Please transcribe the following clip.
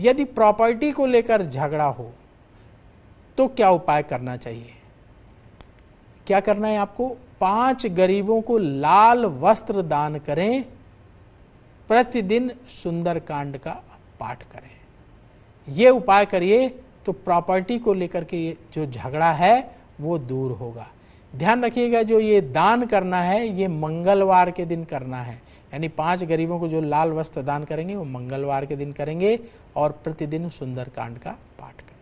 यदि प्रॉपर्टी को लेकर झगड़ा हो तो क्या उपाय करना चाहिए क्या करना है आपको पांच गरीबों को लाल वस्त्र दान करें प्रतिदिन सुंदर कांड का पाठ करें ये उपाय करिए तो प्रॉपर्टी को लेकर के जो झगड़ा है वो दूर होगा ध्यान रखिएगा जो ये दान करना है ये मंगलवार के दिन करना है यानी पांच गरीबों को जो लाल वस्त्र दान करेंगे वो मंगलवार के दिन करेंगे और प्रतिदिन सुंदरकांड का पाठ करेंगे